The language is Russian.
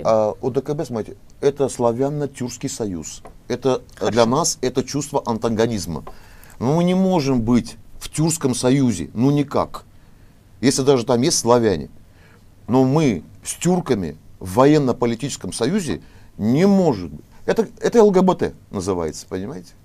смотрим? А, ОДКБ, смотрите, это славянно тюркский союз. Это э, Хорошо. для нас это чувство антагонизма. Но ну, мы не можем быть в тюркском союзе, ну никак. Если даже там есть славяне. Но мы с тюрками в военно-политическом союзе не можем. быть. Это, это ЛГБТ называется, понимаете?